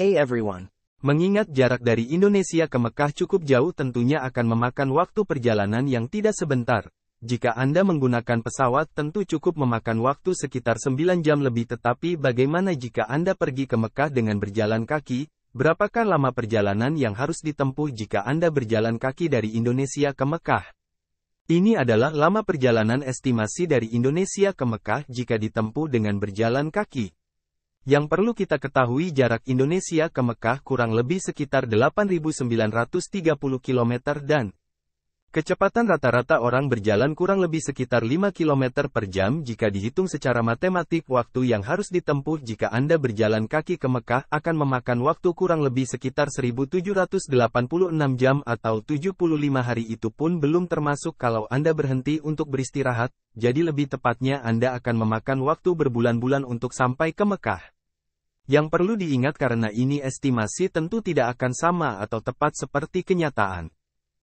Hey everyone. Mengingat jarak dari Indonesia ke Mekah cukup jauh tentunya akan memakan waktu perjalanan yang tidak sebentar. Jika Anda menggunakan pesawat tentu cukup memakan waktu sekitar 9 jam lebih tetapi bagaimana jika Anda pergi ke Mekah dengan berjalan kaki, berapakah lama perjalanan yang harus ditempuh jika Anda berjalan kaki dari Indonesia ke Mekah? Ini adalah lama perjalanan estimasi dari Indonesia ke Mekah jika ditempuh dengan berjalan kaki. Yang perlu kita ketahui jarak Indonesia ke Mekah kurang lebih sekitar 8.930 km dan Kecepatan rata-rata orang berjalan kurang lebih sekitar 5 km per jam jika dihitung secara matematik waktu yang harus ditempuh jika Anda berjalan kaki ke Mekah akan memakan waktu kurang lebih sekitar 1786 jam atau 75 hari itu pun belum termasuk kalau Anda berhenti untuk beristirahat, jadi lebih tepatnya Anda akan memakan waktu berbulan-bulan untuk sampai ke Mekah. Yang perlu diingat karena ini estimasi tentu tidak akan sama atau tepat seperti kenyataan.